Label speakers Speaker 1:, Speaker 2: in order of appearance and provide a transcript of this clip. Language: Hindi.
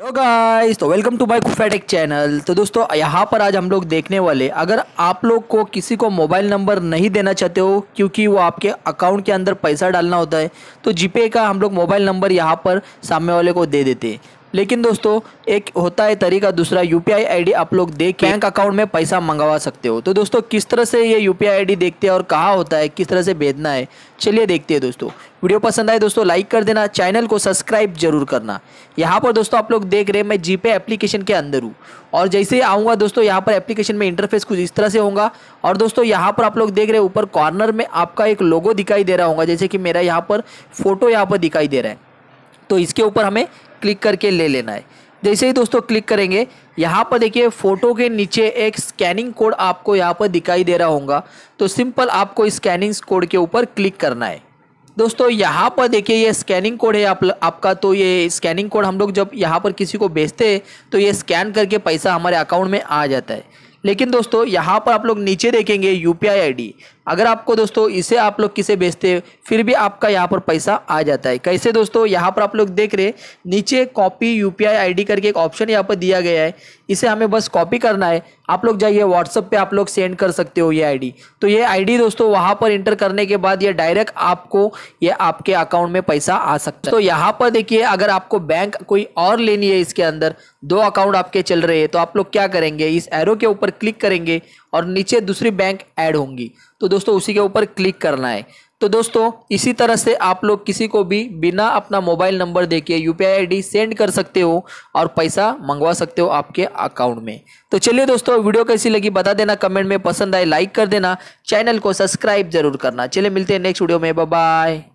Speaker 1: हेलो गाइस तो वेलकम टू माय कुफेटेक चैनल तो दोस्तों यहाँ पर आज हम लोग देखने वाले अगर आप लोग को किसी को मोबाइल नंबर नहीं देना चाहते हो क्योंकि वो आपके अकाउंट के अंदर पैसा डालना होता है तो जीपे का हम लोग मोबाइल नंबर यहाँ पर सामने वाले को दे देते हैं लेकिन दोस्तों एक होता है तरीका दूसरा यू पी आई आप लोग देख बैंक अकाउंट में पैसा मंगवा सकते हो तो दोस्तों किस तरह से ये यूपीआई आईडी देखते हैं और कहाँ होता है किस तरह से भेजना है चलिए देखते हैं दोस्तों वीडियो पसंद आए दोस्तों लाइक कर देना चैनल को सब्सक्राइब जरूर करना यहाँ पर दोस्तों आप लोग देख रहे हैं मैं जीपे एप्लीकेशन के अंदर हूँ और जैसे ही आऊँगा दोस्तों यहाँ पर एप्लीकेशन में इंटरफेस कुछ इस तरह से होगा और दोस्तों यहाँ पर आप लोग देख रहे हैं ऊपर कॉर्नर में आपका एक लोगो दिखाई दे रहा होगा जैसे कि मेरा यहाँ पर फोटो यहाँ पर दिखाई दे रहा है तो इसके ऊपर हमें क्लिक करके ले लेना है जैसे ही दोस्तों क्लिक करेंगे यहाँ पर देखिए फ़ोटो के नीचे एक स्कैनिंग कोड आपको यहाँ पर दिखाई दे रहा होगा तो सिंपल आपको स्कैनिंग कोड के ऊपर क्लिक करना है दोस्तों यहाँ पर देखिए ये स्कैनिंग कोड है आप आपका तो ये स्कैनिंग कोड हम लोग जब यहाँ पर किसी को भेजते हैं तो ये स्कैन करके पैसा हमारे अकाउंट में आ जाता है लेकिन दोस्तों यहाँ पर आप लोग नीचे देखेंगे यू पी अगर आपको दोस्तों इसे आप लोग किसे बेचते फिर भी आपका यहाँ पर पैसा आ जाता है कैसे दोस्तों यहाँ पर आप लोग देख रहे नीचे कॉपी यू पी करके एक ऑप्शन यहाँ पर दिया गया है इसे हमें बस कॉपी करना है आप लोग जाइए व्हाट्सअप पे आप लोग सेंड कर सकते हो ये आई तो ये आई दोस्तों वहाँ पर इंटर करने के बाद ये डायरेक्ट आपको ये आपके अकाउंट में पैसा आ सकता है तो यहाँ पर देखिए अगर आपको बैंक कोई और लेनी है इसके अंदर दो अकाउंट आपके चल रहे हैं तो आप लोग क्या करेंगे इस एरो के ऊपर ऊपर क्लिक करेंगे और नीचे दूसरी बैंक ऐड होंगी तो दोस्तों उसी के ऊपर क्लिक करना है तो दोस्तों इसी तरह से आप लोग किसी को भी बिना अपना मोबाइल नंबर देके यू पी सेंड कर सकते हो और पैसा मंगवा सकते हो आपके अकाउंट में तो चलिए दोस्तों वीडियो कैसी लगी बता देना कमेंट में पसंद आए लाइक कर देना चैनल को सब्सक्राइब जरूर करना चलिए मिलते हैं नेक्स्ट वीडियो में बाय